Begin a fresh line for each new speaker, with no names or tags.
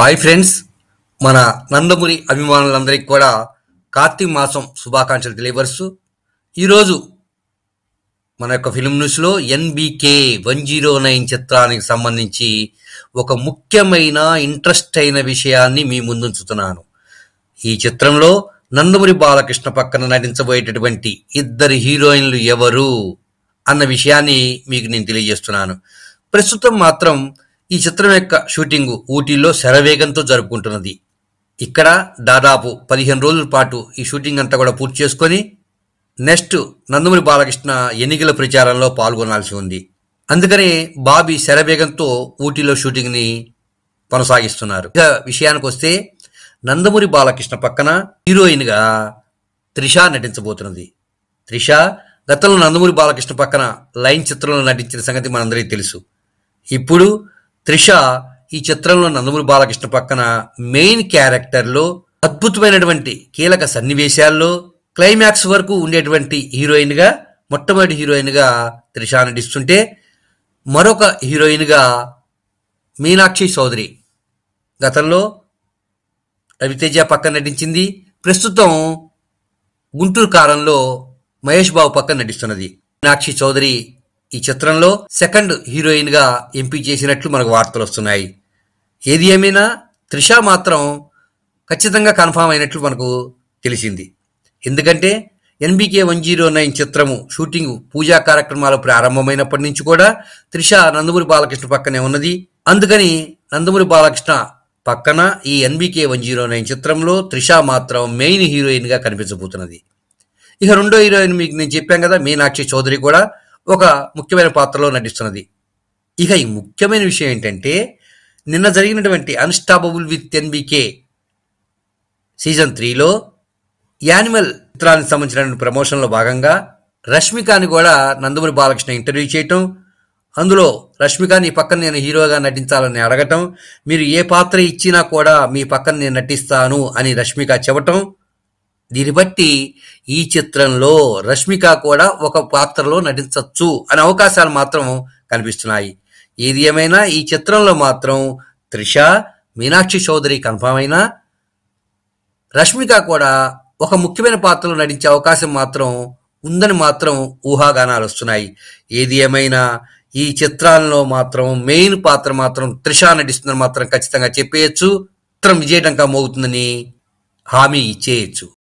hi friends మన నందమూరి అభిమానులందరికీ కూడా కార్తీక మాసం శుభాకాంక్షలు తెలియపరుస్తూ ఈరోజు మన యొక్క ఫిలిం న్యూస్లో ఎన్బికే వన్ జీరో నైన్ చిత్రానికి సంబంధించి ఒక ముఖ్యమైన ఇంట్రెస్ట్ అయిన విషయాన్ని మీ ముందుంచుతున్నాను ఈ చిత్రంలో నందమూరి బాలకృష్ణ పక్కన నటించబోయేటటువంటి ఇద్దరు హీరోయిన్లు ఎవరు అన్న విషయాన్ని మీకు నేను తెలియజేస్తున్నాను ప్రస్తుతం మాత్రం ఈ చిత్రం యొక్క షూటింగు ఊటీలో శరవేగంతో జరుపుకుంటున్నది ఇక్కడ దాదాపు పదిహేను రోజుల పాటు ఈ షూటింగ్ అంతా కూడా పూర్తి చేసుకొని నెక్స్ట్ నందమూరి బాలకృష్ణ ఎన్నికల ప్రచారంలో పాల్గొనాల్సి ఉంది అందుకని బాబీ శరవేగంతో ఊటీలో షూటింగ్ని కొనసాగిస్తున్నారు ఇక విషయానికి వస్తే నందమూరి బాలకృష్ణ పక్కన హీరోయిన్గా త్రిష నటించబోతున్నది త్రిష గతంలో నందమూరి బాలకృష్ణ పక్కన లైన్ చిత్రంలో నటించిన సంగతి మనందరికీ తెలుసు ఇప్పుడు త్రిష ఈ చిత్రంలో నందమూరి బాలకృష్ణ పక్కన మెయిన్ క్యారెక్టర్లో అద్భుతమైనటువంటి కీలక సన్నివేశాల్లో క్లైమాక్స్ వరకు ఉండేటువంటి హీరోయిన్గా మొట్టమొదటి హీరోయిన్గా త్రిష నటిస్తుంటే మరొక హీరోయిన్గా మీనాక్షి చౌదరి గతంలో రవితేజ పక్కన నటించింది ప్రస్తుతం గుంటూరు కారంలో మహేష్ బాబు పక్కన నటిస్తున్నది మీనాక్షి చౌదరి ఈ చిత్రంలో సెకండ్ హీరోయిన్ గా ఎంపిక చేసినట్లు మనకు వార్తలు వస్తున్నాయి ఏది ఏమైనా త్రిష మాత్రం ఖచ్చితంగా కన్ఫామ్ అయినట్లు మనకు తెలిసింది ఎందుకంటే ఎన్బికే వన్ జీరో నైన్ చిత్రము షూటింగ్ పూజా కార్యక్రమాలు ప్రారంభమైనప్పటి నుంచి కూడా త్రిష నందమూరి బాలకృష్ణ పక్కనే ఉన్నది అందుకని నందమూరి బాలకృష్ణ పక్కన ఈ ఎన్బికే వన్ జీరో నైన్ చిత్రంలో త్రిష మాత్రం మెయిన్ హీరోయిన్గా కనిపించబోతున్నది ఇక రెండో హీరోయిన్ మీకు నేను చెప్పాను కదా మీనాక్షి చౌదరి కూడా ఒక ముఖ్యమైన పాత్రలో నటిస్తున్నది ఇక ఈ ముఖ్యమైన విషయం ఏంటంటే నిన్న జరిగినటువంటి అన్స్టాపబుల్ విత్ ఎన్బికే సీజన్ త్రీలో యానిమల్ చిత్రానికి సంబంధించిన ప్రమోషన్లో భాగంగా రష్మికాని కూడా నందమూరి బాలకృష్ణ ఇంటర్వ్యూ చేయటం అందులో రష్మిక నీ పక్కన నేను హీరోగా నటించాలని అడగటం మీరు ఏ పాత్ర ఇచ్చినా కూడా మీ పక్కన నేను నటిస్తాను అని రష్మిక చెప్పటం దీన్ని బట్టి ఈ చిత్రంలో రష్మిక కూడా ఒక పాత్రలో నటించవచ్చు అనే అవకాశాలు మాత్రం కనిపిస్తున్నాయి ఏది ఏమైనా ఈ చిత్రంలో మాత్రం త్రిష మీనాక్షి చౌదరి కన్ఫామ్ అయినా రష్మిక కూడా ఒక ముఖ్యమైన పాత్రలో నటించే అవకాశం మాత్రం ఉందని మాత్రం ఊహాగానాలు వస్తున్నాయి ఏది ఏమైనా ఈ చిత్రాల్లో మాత్రం మెయిన్ పాత్ర మాత్రం త్రిష నటిస్తుందని మాత్రం ఖచ్చితంగా చెప్పేయచ్చు చిత్రం విజయటంకా మోగుతుందని హామీ ఇచ్చేయచ్చు